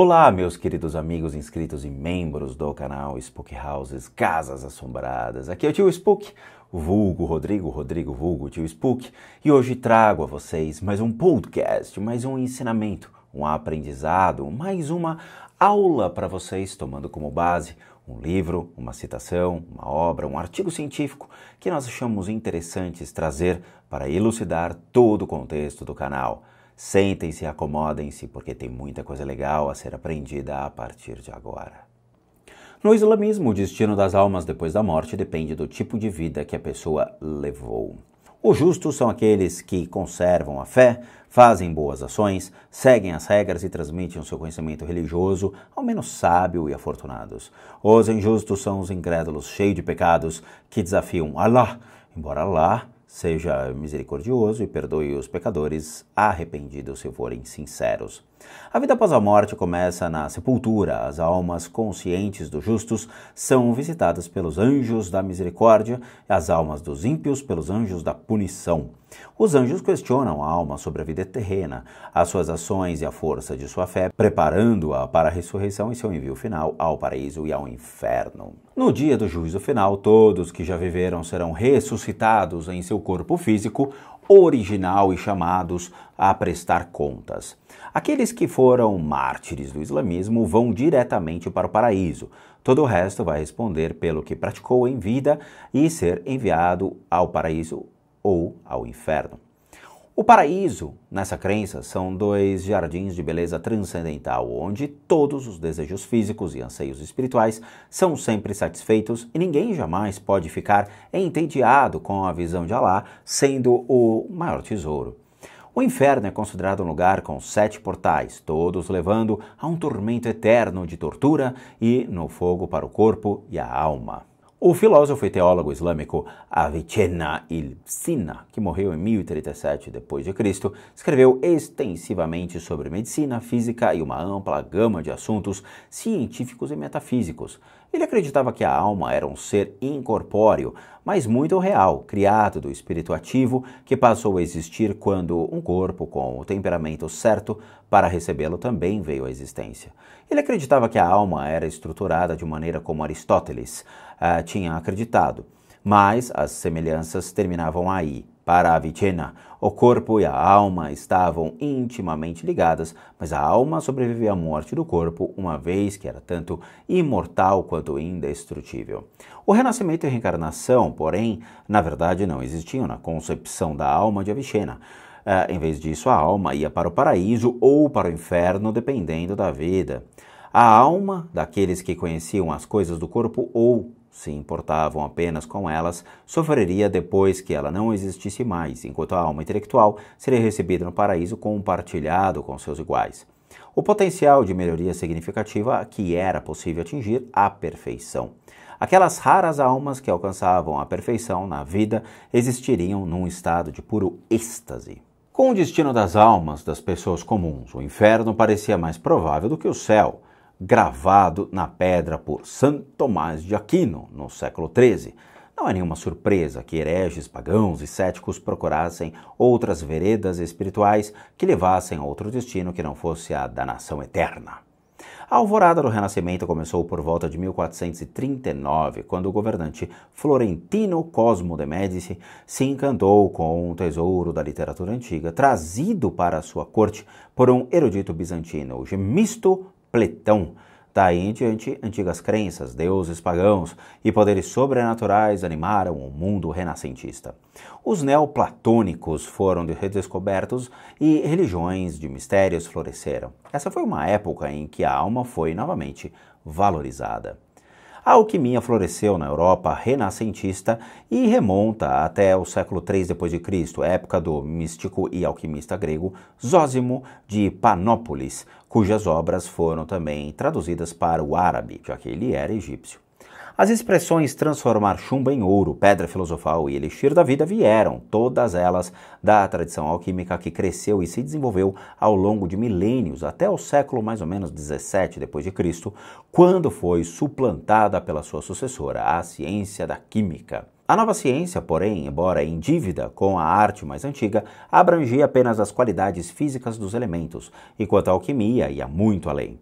Olá, meus queridos amigos inscritos e membros do canal Spook Houses Casas Assombradas. Aqui é o tio Spook, o vulgo Rodrigo, Rodrigo vulgo tio Spook, e hoje trago a vocês mais um podcast, mais um ensinamento, um aprendizado, mais uma aula para vocês tomando como base um livro, uma citação, uma obra, um artigo científico que nós achamos interessantes trazer para elucidar todo o contexto do canal. Sentem-se, acomodem-se, porque tem muita coisa legal a ser aprendida a partir de agora. No islamismo, o destino das almas depois da morte depende do tipo de vida que a pessoa levou. Os justos são aqueles que conservam a fé, fazem boas ações, seguem as regras e transmitem o seu conhecimento religioso ao menos sábio e afortunados. Os injustos são os incrédulos cheios de pecados que desafiam Allah, embora Allah Seja misericordioso e perdoe os pecadores, arrependidos se forem sinceros. A vida após a morte começa na sepultura. As almas conscientes dos justos são visitadas pelos anjos da misericórdia, as almas dos ímpios pelos anjos da punição. Os anjos questionam a alma sobre a vida terrena, as suas ações e a força de sua fé, preparando-a para a ressurreição e seu envio final ao paraíso e ao inferno. No dia do juízo final, todos que já viveram serão ressuscitados em seu corpo físico original e chamados a prestar contas. Aqueles que foram mártires do islamismo vão diretamente para o paraíso. Todo o resto vai responder pelo que praticou em vida e ser enviado ao paraíso ou ao inferno. O paraíso, nessa crença, são dois jardins de beleza transcendental, onde todos os desejos físicos e anseios espirituais são sempre satisfeitos e ninguém jamais pode ficar entediado com a visão de Alá sendo o maior tesouro. O inferno é considerado um lugar com sete portais, todos levando a um tormento eterno de tortura e no fogo para o corpo e a alma. O filósofo e teólogo islâmico Avicenna Sina, que morreu em 1037 d.C., escreveu extensivamente sobre medicina, física e uma ampla gama de assuntos científicos e metafísicos. Ele acreditava que a alma era um ser incorpóreo, mas muito real, criado do espírito ativo, que passou a existir quando um corpo com o temperamento certo para recebê-lo também veio à existência. Ele acreditava que a alma era estruturada de maneira como Aristóteles uh, tinha acreditado, mas as semelhanças terminavam aí, para Avicenna, o corpo e a alma estavam intimamente ligadas, mas a alma sobreviveu à morte do corpo, uma vez que era tanto imortal quanto indestrutível. O renascimento e a reencarnação, porém, na verdade não existiam na concepção da alma de Avicenna. Eh, em vez disso, a alma ia para o paraíso ou para o inferno, dependendo da vida. A alma daqueles que conheciam as coisas do corpo ou se importavam apenas com elas, sofreria depois que ela não existisse mais, enquanto a alma intelectual seria recebida no paraíso compartilhado com seus iguais. O potencial de melhoria significativa que era possível atingir a perfeição. Aquelas raras almas que alcançavam a perfeição na vida existiriam num estado de puro êxtase. Com o destino das almas das pessoas comuns, o inferno parecia mais provável do que o céu gravado na pedra por São Tomás de Aquino, no século XIII. Não é nenhuma surpresa que hereges, pagãos e céticos procurassem outras veredas espirituais que levassem a outro destino que não fosse a da nação eterna. A alvorada do Renascimento começou por volta de 1439, quando o governante florentino Cosmo de Médici se encantou com um tesouro da literatura antiga trazido para sua corte por um erudito bizantino, Gemisto Pletão. Daí em diante, antigas crenças, deuses pagãos e poderes sobrenaturais animaram o mundo renascentista. Os neoplatônicos foram redescobertos e religiões de mistérios floresceram. Essa foi uma época em que a alma foi novamente valorizada. A alquimia floresceu na Europa renascentista e remonta até o século III d.C., época do místico e alquimista grego Zósimo de Panópolis, cujas obras foram também traduzidas para o árabe, já que ele era egípcio. As expressões transformar chumbo em ouro, pedra filosofal e elixir da vida vieram, todas elas, da tradição alquímica que cresceu e se desenvolveu ao longo de milênios até o século mais ou menos 17 depois de Cristo, quando foi suplantada pela sua sucessora, a ciência da química. A nova ciência, porém, embora em dívida com a arte mais antiga, abrangia apenas as qualidades físicas dos elementos, enquanto a alquimia ia muito além.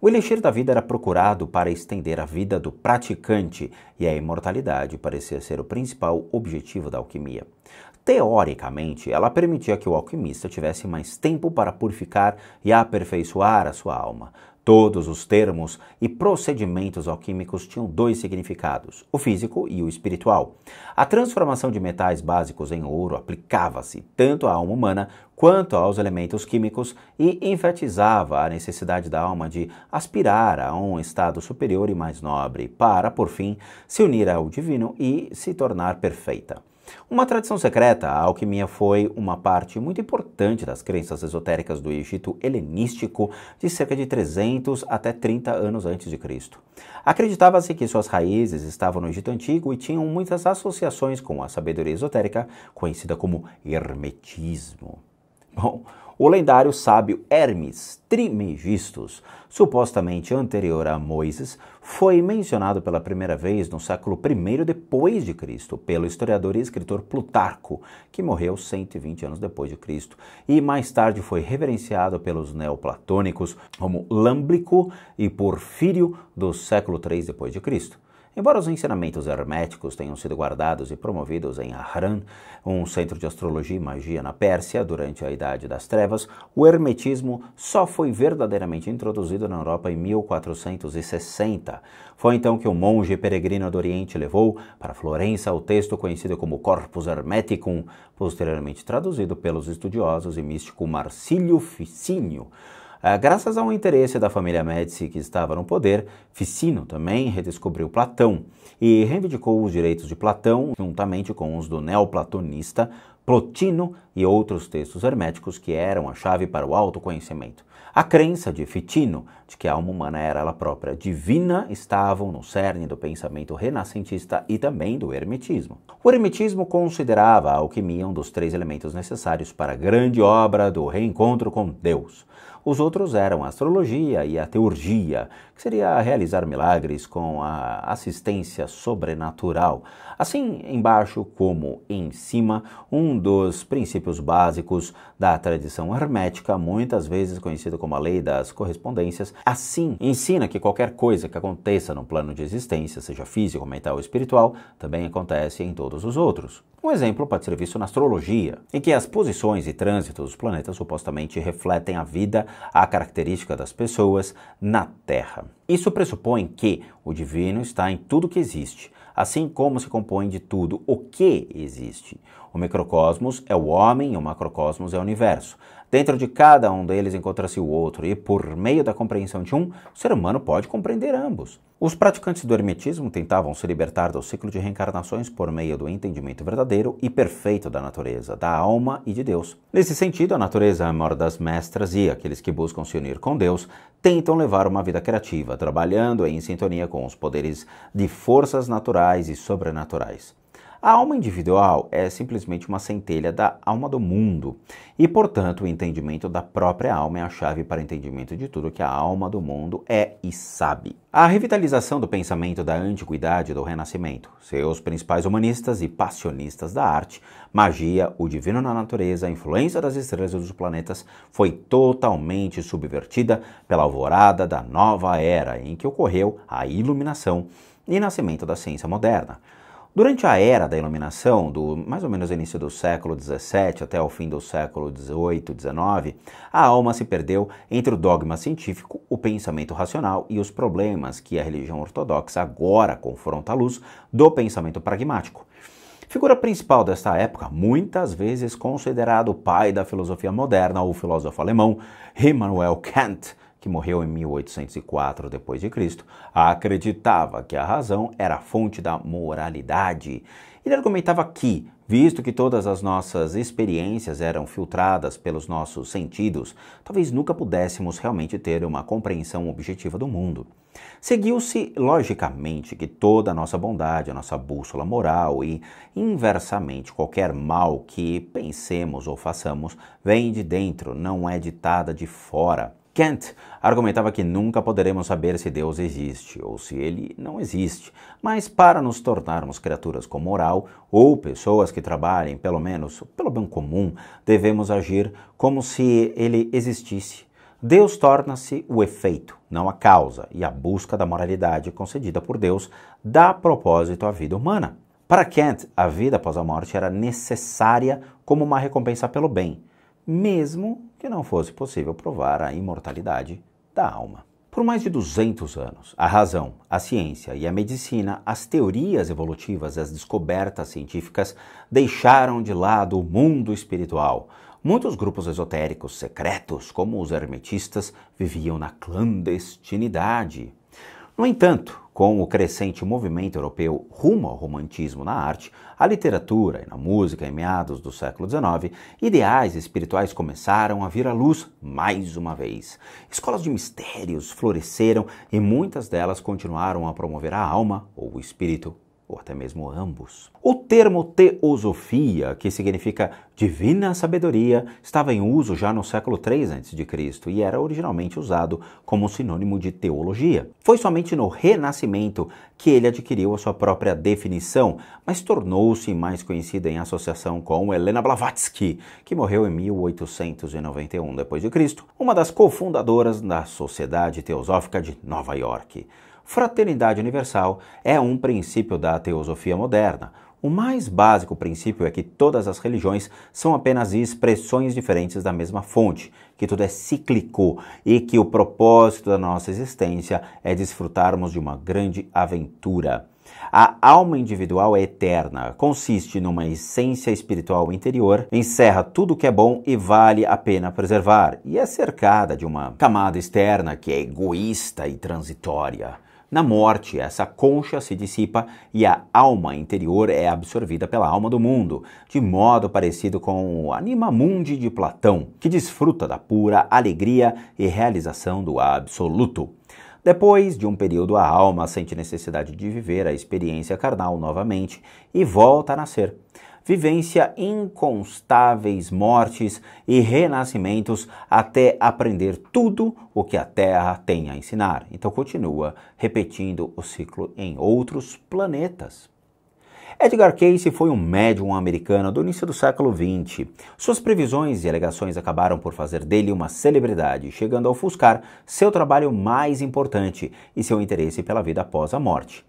O elixir da vida era procurado para estender a vida do praticante e a imortalidade parecia ser o principal objetivo da alquimia. Teoricamente, ela permitia que o alquimista tivesse mais tempo para purificar e aperfeiçoar a sua alma. Todos os termos e procedimentos alquímicos tinham dois significados, o físico e o espiritual. A transformação de metais básicos em ouro aplicava-se tanto à alma humana quanto aos elementos químicos e enfatizava a necessidade da alma de aspirar a um estado superior e mais nobre, para, por fim, se unir ao divino e se tornar perfeita. Uma tradição secreta, a alquimia foi uma parte muito importante das crenças esotéricas do Egito helenístico de cerca de 300 até 30 anos antes de Cristo. Acreditava-se que suas raízes estavam no Egito Antigo e tinham muitas associações com a sabedoria esotérica, conhecida como hermetismo. Bom, o lendário sábio Hermes Trimegistus, supostamente anterior a Moisés, foi mencionado pela primeira vez no século I depois de Cristo pelo historiador e escritor Plutarco, que morreu 120 anos depois de Cristo, e mais tarde foi reverenciado pelos neoplatônicos como Lâmblico e Porfírio do século III depois de Cristo. Embora os ensinamentos herméticos tenham sido guardados e promovidos em Harran, um centro de astrologia e magia na Pérsia durante a Idade das Trevas, o hermetismo só foi verdadeiramente introduzido na Europa em 1460. Foi então que o um monge peregrino do Oriente levou para Florença o texto conhecido como Corpus Hermeticum, posteriormente traduzido pelos estudiosos e místico Marcílio Ficínio. Ah, graças ao interesse da família Médici, que estava no poder, Ficino também redescobriu Platão e reivindicou os direitos de Platão, juntamente com os do neoplatonista Plotino e outros textos herméticos que eram a chave para o autoconhecimento. A crença de Ficino de que a alma humana era ela própria divina estavam no cerne do pensamento renascentista e também do hermetismo. O hermetismo considerava a alquimia um dos três elementos necessários para a grande obra do reencontro com Deus. Os outros eram a astrologia e a teurgia, que seria realizar milagres com a assistência sobrenatural. Assim, embaixo como em cima, um dos princípios básicos da tradição hermética, muitas vezes conhecido como a lei das correspondências, assim ensina que qualquer coisa que aconteça no plano de existência, seja físico, mental ou espiritual, também acontece em todos os outros. Um exemplo pode ser visto na astrologia, em que as posições e trânsitos dos planetas supostamente refletem a vida, a característica das pessoas na Terra. Isso pressupõe que o divino está em tudo que existe, assim como se compõe de tudo o que existe. O microcosmos é o homem e o macrocosmos é o universo. Dentro de cada um deles encontra-se o outro, e por meio da compreensão de um, o ser humano pode compreender ambos. Os praticantes do Hermetismo tentavam se libertar do ciclo de reencarnações por meio do entendimento verdadeiro e perfeito da natureza, da alma e de Deus. Nesse sentido, a natureza é maior das mestras e aqueles que buscam se unir com Deus tentam levar uma vida criativa, trabalhando em sintonia com os poderes de forças naturais e sobrenaturais. A alma individual é simplesmente uma centelha da alma do mundo, e portanto o entendimento da própria alma é a chave para o entendimento de tudo que a alma do mundo é e sabe. A revitalização do pensamento da antiguidade e do renascimento, seus principais humanistas e passionistas da arte, magia, o divino na natureza, a influência das estrelas e dos planetas, foi totalmente subvertida pela alvorada da nova era em que ocorreu a iluminação e nascimento da ciência moderna. Durante a era da iluminação, do mais ou menos início do século XVII até o fim do século XVIII, XIX, a alma se perdeu entre o dogma científico, o pensamento racional e os problemas que a religião ortodoxa agora confronta à luz do pensamento pragmático. Figura principal desta época, muitas vezes considerado o pai da filosofia moderna, o filósofo alemão Immanuel Kant, que morreu em 1804 d.C., acreditava que a razão era a fonte da moralidade. Ele argumentava que, visto que todas as nossas experiências eram filtradas pelos nossos sentidos, talvez nunca pudéssemos realmente ter uma compreensão objetiva do mundo. Seguiu-se, logicamente, que toda a nossa bondade, a nossa bússola moral e, inversamente, qualquer mal que pensemos ou façamos vem de dentro, não é ditada de fora. Kant argumentava que nunca poderemos saber se Deus existe ou se ele não existe, mas para nos tornarmos criaturas com moral ou pessoas que trabalhem, pelo menos pelo bem comum, devemos agir como se ele existisse. Deus torna-se o efeito, não a causa, e a busca da moralidade concedida por Deus dá propósito à vida humana. Para Kant, a vida após a morte era necessária como uma recompensa pelo bem, mesmo que não fosse possível provar a imortalidade da alma. Por mais de 200 anos, a razão, a ciência e a medicina, as teorias evolutivas e as descobertas científicas deixaram de lado o mundo espiritual. Muitos grupos esotéricos secretos, como os hermetistas, viviam na clandestinidade. No entanto, com o crescente movimento europeu rumo ao romantismo na arte, a literatura e na música em meados do século XIX, ideais espirituais começaram a vir à luz mais uma vez. Escolas de mistérios floresceram e muitas delas continuaram a promover a alma ou o espírito ou até mesmo ambos. O termo teosofia, que significa divina sabedoria, estava em uso já no século III a.C. e era originalmente usado como sinônimo de teologia. Foi somente no Renascimento que ele adquiriu a sua própria definição, mas tornou-se mais conhecida em associação com Helena Blavatsky, que morreu em 1891 d.C., uma das cofundadoras da Sociedade Teosófica de Nova York. Fraternidade universal é um princípio da teosofia moderna. O mais básico princípio é que todas as religiões são apenas expressões diferentes da mesma fonte, que tudo é cíclico e que o propósito da nossa existência é desfrutarmos de uma grande aventura. A alma individual é eterna, consiste numa essência espiritual interior, encerra tudo o que é bom e vale a pena preservar, e é cercada de uma camada externa que é egoísta e transitória na morte, essa concha se dissipa e a alma interior é absorvida pela alma do mundo, de modo parecido com o anima mundi de Platão, que desfruta da pura alegria e realização do absoluto. Depois de um período, a alma sente necessidade de viver a experiência carnal novamente e volta a nascer vivência inconstáveis mortes e renascimentos até aprender tudo o que a Terra tem a ensinar. Então continua repetindo o ciclo em outros planetas. Edgar Cayce foi um médium americano do início do século XX. Suas previsões e alegações acabaram por fazer dele uma celebridade, chegando a ofuscar seu trabalho mais importante e seu interesse pela vida após a morte.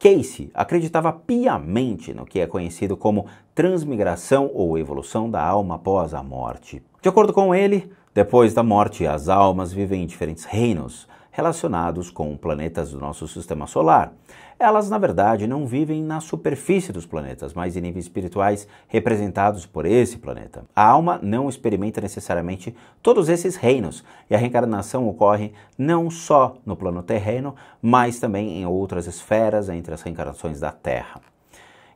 Casey acreditava piamente no que é conhecido como transmigração ou evolução da alma após a morte. De acordo com ele, depois da morte, as almas vivem em diferentes reinos relacionados com planetas do nosso sistema solar elas na verdade não vivem na superfície dos planetas, mas em níveis espirituais representados por esse planeta. A alma não experimenta necessariamente todos esses reinos, e a reencarnação ocorre não só no plano terreno, mas também em outras esferas entre as reencarnações da Terra.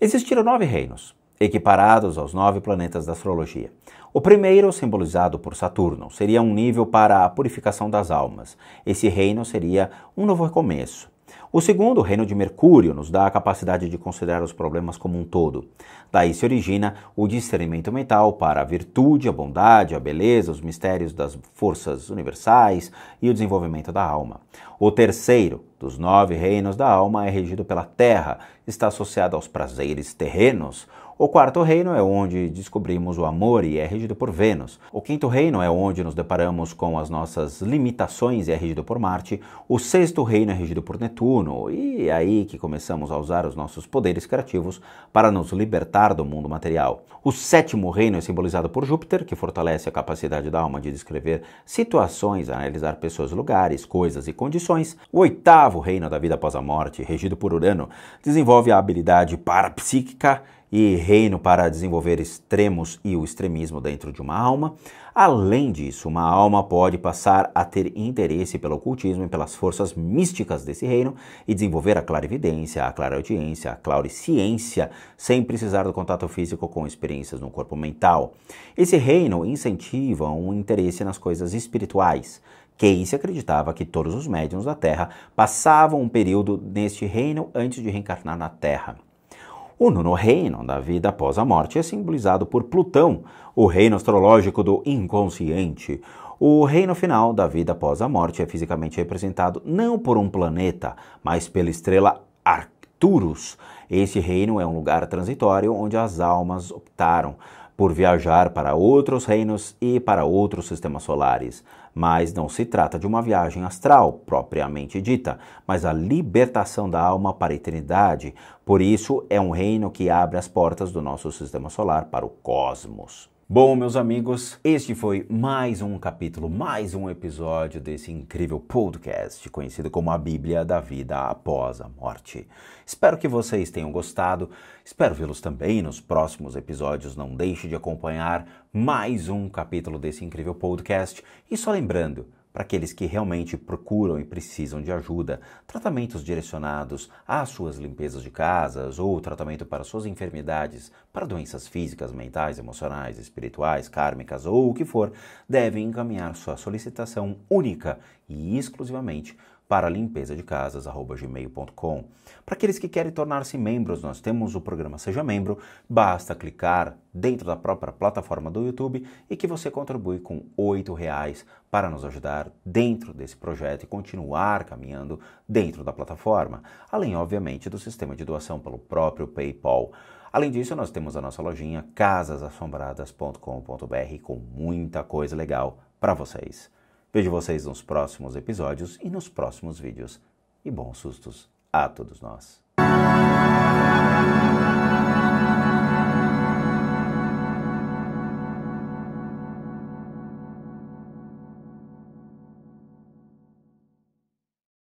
Existiram nove reinos, equiparados aos nove planetas da astrologia. O primeiro, simbolizado por Saturno, seria um nível para a purificação das almas. Esse reino seria um novo recomeço, o segundo, o reino de Mercúrio, nos dá a capacidade de considerar os problemas como um todo. Daí se origina o discernimento mental para a virtude, a bondade, a beleza, os mistérios das forças universais e o desenvolvimento da alma. O terceiro, dos nove reinos da alma, é regido pela terra, está associado aos prazeres terrenos, o quarto reino é onde descobrimos o amor e é regido por Vênus. O quinto reino é onde nos deparamos com as nossas limitações e é regido por Marte. O sexto reino é regido por Netuno e é aí que começamos a usar os nossos poderes criativos para nos libertar do mundo material. O sétimo reino é simbolizado por Júpiter, que fortalece a capacidade da alma de descrever situações, analisar pessoas, lugares, coisas e condições. O oitavo reino da vida após a morte, regido por Urano, desenvolve a habilidade parapsíquica e reino para desenvolver extremos e o extremismo dentro de uma alma. Além disso, uma alma pode passar a ter interesse pelo ocultismo e pelas forças místicas desse reino e desenvolver a clarividência, a claraudiência, a clareciência, sem precisar do contato físico com experiências no corpo mental. Esse reino incentiva um interesse nas coisas espirituais. Case acreditava que todos os médiums da Terra passavam um período neste reino antes de reencarnar na Terra. O nono reino da vida após a morte é simbolizado por Plutão, o reino astrológico do inconsciente. O reino final da vida após a morte é fisicamente representado não por um planeta, mas pela estrela Arcturus. Esse reino é um lugar transitório onde as almas optaram por viajar para outros reinos e para outros sistemas solares. Mas não se trata de uma viagem astral, propriamente dita, mas a libertação da alma para a eternidade. Por isso, é um reino que abre as portas do nosso sistema solar para o cosmos. Bom, meus amigos, este foi mais um capítulo, mais um episódio desse incrível podcast conhecido como a Bíblia da Vida Após a Morte. Espero que vocês tenham gostado, espero vê-los também nos próximos episódios. Não deixe de acompanhar mais um capítulo desse incrível podcast. E só lembrando, para aqueles que realmente procuram e precisam de ajuda, tratamentos direcionados às suas limpezas de casas ou tratamento para suas enfermidades, para doenças físicas, mentais, emocionais, espirituais, kármicas ou o que for, devem encaminhar sua solicitação única e exclusivamente para limpeza de casas@gmail.com. Para aqueles que querem tornar-se membros, nós temos o programa Seja Membro. Basta clicar dentro da própria plataforma do YouTube e que você contribui com R$ reais para nos ajudar dentro desse projeto e continuar caminhando dentro da plataforma, além, obviamente, do sistema de doação pelo próprio PayPal. Além disso, nós temos a nossa lojinha casasassombradas.com.br com muita coisa legal para vocês. Vejo vocês nos próximos episódios e nos próximos vídeos. E bons sustos a todos nós!